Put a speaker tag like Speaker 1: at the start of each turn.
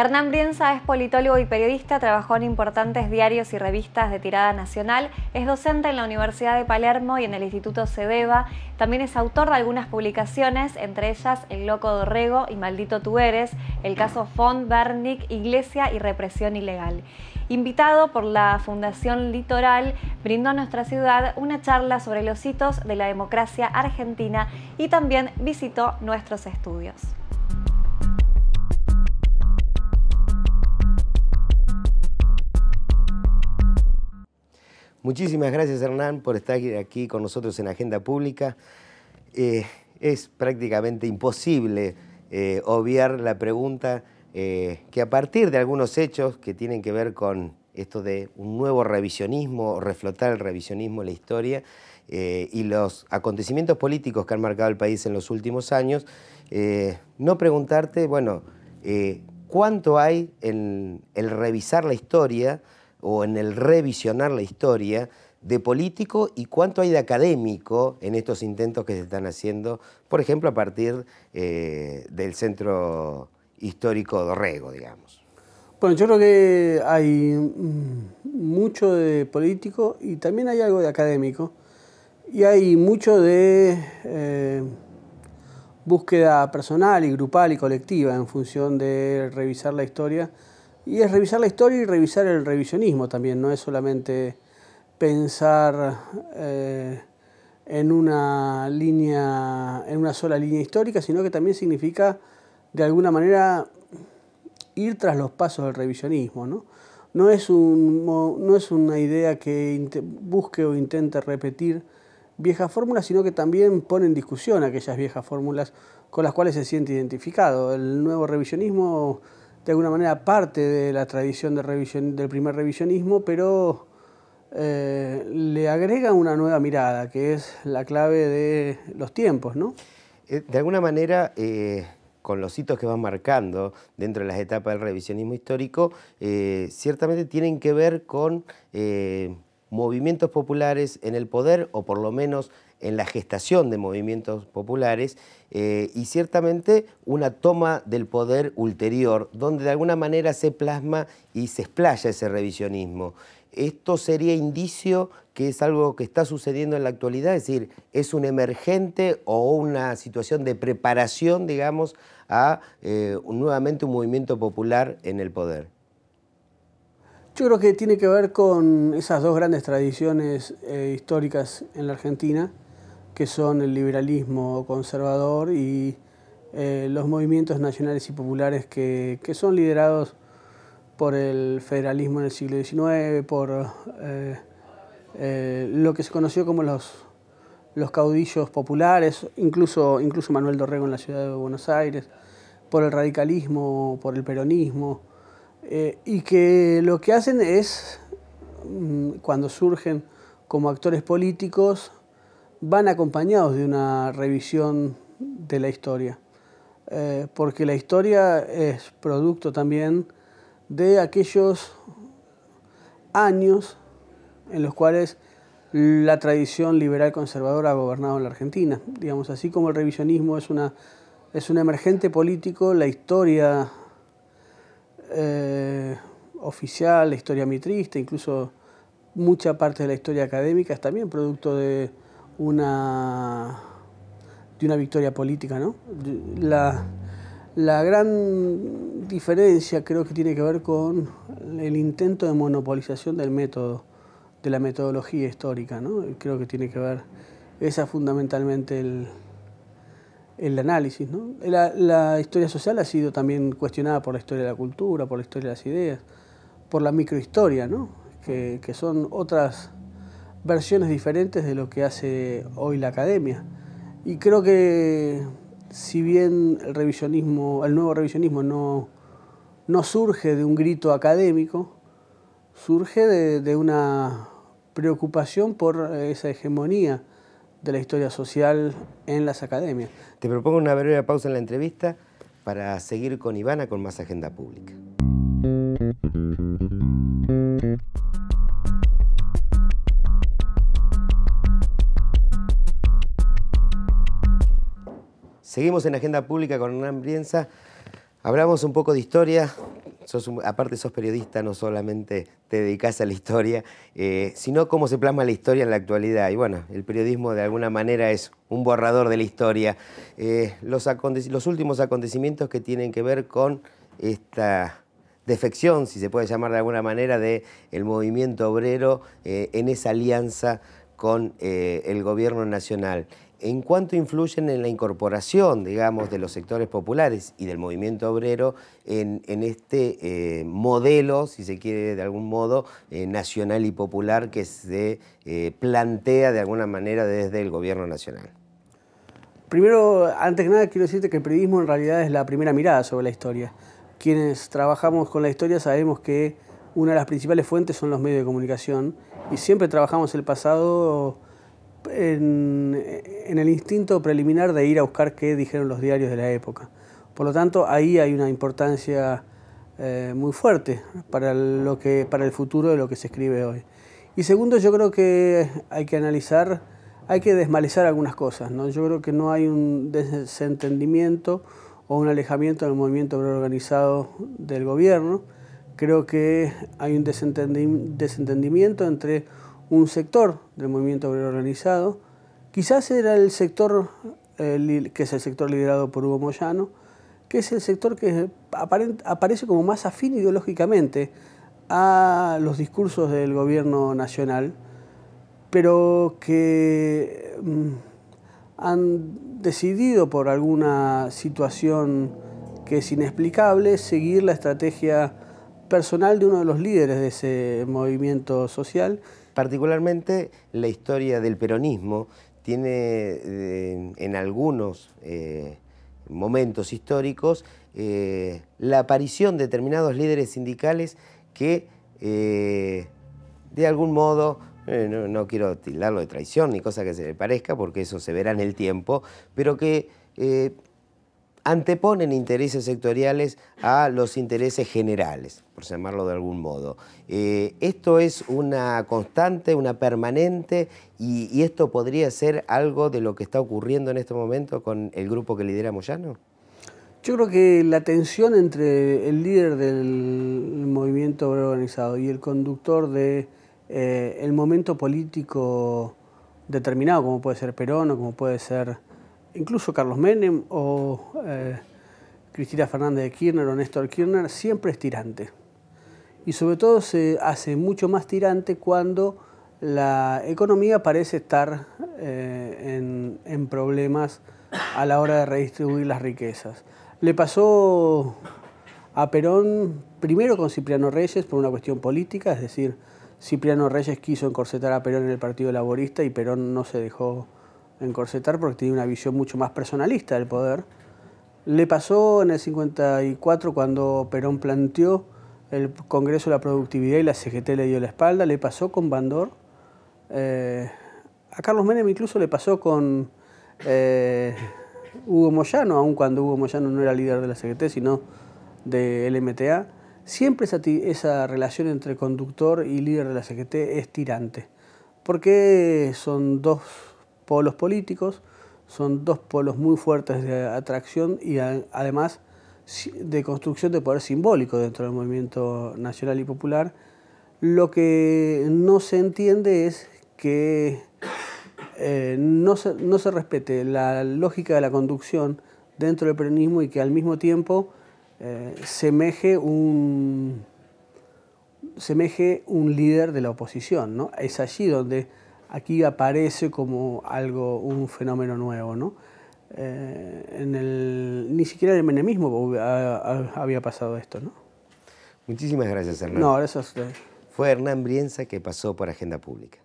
Speaker 1: Hernán Brienza es politólogo y periodista, trabajó en importantes diarios y revistas de tirada nacional, es docente en la Universidad de Palermo y en el Instituto Cedeva, también es autor de algunas publicaciones, entre ellas El Loco Dorrego y Maldito Tú Eres, el caso Von Bernick, Iglesia y Represión Ilegal. Invitado por la Fundación Litoral, brindó a nuestra ciudad una charla sobre los hitos de la democracia argentina y también visitó nuestros estudios. Muchísimas gracias Hernán por estar aquí con nosotros en Agenda Pública. Eh, es prácticamente imposible eh, obviar la pregunta eh, que a partir de algunos hechos que tienen que ver con esto de un nuevo revisionismo, reflotar el revisionismo en la historia y los acontecimientos políticos que han marcado el país en los últimos años, no preguntarte, bueno, ¿cuánto hay en el revisar la historia? o en el revisionar la historia de político y cuánto hay de académico en estos intentos que se están haciendo, por ejemplo, a partir eh, del centro histórico Dorrego, digamos.
Speaker 2: Bueno, yo creo que hay mm, mucho de político y también hay algo de académico y hay mucho de eh, búsqueda personal y grupal y colectiva en función de revisar la historia y es revisar la historia y revisar el revisionismo también, no es solamente pensar eh, en una línea, en una sola línea histórica, sino que también significa de alguna manera ir tras los pasos del revisionismo, ¿no? es, un, no es una idea que busque o intente repetir viejas fórmulas, sino que también pone en discusión aquellas viejas fórmulas con las cuales se siente identificado. El nuevo revisionismo de alguna manera parte de la tradición del, primer revisionismo, pero eh, le agrega una nueva mirada, que es la clave de los tiempos, ¿no? Eh, de alguna manera, eh, con los hitos que van
Speaker 1: marcando dentro de las etapas del revisionismo histórico, ciertamente tienen que ver con movimientos populares en el poder o por lo menos en la gestación de movimientos populares eh, y ciertamente una toma del poder ulterior, donde de alguna manera se plasma y se explaya ese revisionismo. Esto sería indicio que es algo que está sucediendo en la actualidad, es decir, es un emergente o una situación de preparación, digamos, a eh, nuevamente un movimiento popular en el poder.
Speaker 2: Yo creo que tiene que ver con esas dos grandes tradiciones eh, históricas en la Argentina, que son el liberalismo conservador y eh, los movimientos nacionales y populares que, son liderados por el federalismo en el siglo XIX, por eh, lo que se conoció como los, los caudillos populares, incluso, incluso Manuel Dorrego en la ciudad de Buenos Aires, por el radicalismo, por el peronismo eh, y que lo que hacen es, mm, cuando surgen como actores políticos, van acompañados de una revisión de la historia, eh, porque la historia es producto también de aquellos años en los cuales la tradición liberal conservadora ha gobernado en la Argentina. Digamos, así como el revisionismo es, una, es un emergente político, la historia eh, oficial, la historia mitrista, incluso mucha parte de la historia académica es también producto de una, de una victoria política. ¿no? La, gran diferencia creo que tiene que ver con el intento de monopolización del método, de la metodología histórica. ¿no? Creo que tiene que ver, esa fundamentalmente el el análisis. La, historia social ha sido también cuestionada por la historia de la cultura, por la historia de las ideas, por la microhistoria, que, son otras versiones diferentes de lo que hace hoy la academia. Y creo que si bien el revisionismo, el nuevo revisionismo no, no surge de un grito académico, surge de, de una preocupación por esa hegemonía de la historia social en las academias. Te propongo una breve pausa en la entrevista para seguir con
Speaker 1: Ivana con más agenda pública. Seguimos en Agenda Pública con una Brienza. Hablamos un poco de historia, aparte sos periodista, no solamente te dedicas a la historia, eh, sino cómo se plasma la historia en la actualidad. Y bueno, el periodismo de alguna manera es un borrador de la historia. Eh, los, últimos acontecimientos que tienen que ver con esta defección, si se puede llamar de alguna manera, del movimiento obrero eh, en esa alianza con el gobierno nacional en cuánto influyen en la incorporación, digamos, de los sectores populares y del movimiento obrero en, este eh, modelo, si se quiere de algún modo, eh, nacional y popular que se eh, plantea de alguna manera desde el gobierno nacional?
Speaker 2: Primero, antes que nada, quiero decirte que el periodismo en realidad es la primera mirada sobre la historia. Quienes trabajamos con la historia sabemos que una de las principales fuentes son los medios de comunicación y siempre trabajamos el pasado en en el instinto preliminar de ir a buscar qué dijeron los diarios de la época. Por lo tanto, ahí hay una importancia eh, muy fuerte para, lo que, para el futuro de lo que se escribe hoy. Y segundo, yo creo que hay que analizar, hay que desmalizar algunas cosas. ¿no? Yo creo que no hay un desentendimiento o un alejamiento del movimiento organizado del gobierno. Creo que hay un desentendimiento entre un sector del movimiento obrero organizado Quizás era el sector, eh, que es el sector liderado por Hugo Moyano, que es el sector que aparece como más afín ideológicamente a los discursos del gobierno nacional, pero que mm, han decidido por alguna situación que es inexplicable seguir la estrategia personal de uno de los líderes de ese movimiento social. Particularmente la historia del peronismo tiene
Speaker 1: eh, en algunos eh, momentos históricos eh, la aparición de determinados líderes sindicales que de algún modo, no, no, quiero tildarlo de traición ni cosa que se le parezca, porque eso se verá en el tiempo, pero que anteponen intereses sectoriales a los intereses generales, por llamarlo de algún modo. Eh, esto es una constante, una permanente, y, esto podría ser algo de lo que está ocurriendo en este momento con el grupo que lidera Moyano.
Speaker 2: Yo creo que la tensión entre el líder del movimiento organizado y el conductor de eh, momento político determinado, como puede ser Perón o como puede ser incluso Carlos Menem o eh, Cristina Fernández de Kirchner o Néstor Kirchner, siempre es tirante. Y sobre todo se hace mucho más tirante cuando la economía parece estar eh, en, en problemas a la hora de redistribuir las riquezas. Le pasó a Perón primero con Cipriano Reyes por una cuestión política, es decir, Cipriano Reyes quiso encorsetar a Perón en el Partido Laborista y Perón no se dejó encorsetar porque tenía una visión mucho más personalista del poder. Le pasó en el 54 cuando Perón planteó el Congreso de la Productividad y la CGT le dio la espalda, le pasó con Bandor, eh, a Carlos Menem incluso le pasó con eh, Hugo Moyano, aun cuando Hugo Moyano no era líder de la CGT, sino de LMTA. Siempre esa, esa relación entre conductor y líder de la CGT es tirante, porque son dos polos políticos, son dos polos muy fuertes de atracción y además de construcción de poder simbólico dentro del movimiento nacional y popular. Lo que no se entiende es que eh, no, se, respete la lógica de la conducción dentro del peronismo y que al mismo tiempo eh, se meje un, un líder de la oposición. ¿no? Es allí donde aquí aparece como algo, un fenómeno nuevo, ¿no? Eh, en el, ni siquiera en el menemismo había pasado esto, ¿no?
Speaker 1: Muchísimas gracias, Hernán. No, gracias
Speaker 2: Fue Hernán Brienza que
Speaker 1: pasó por Agenda Pública.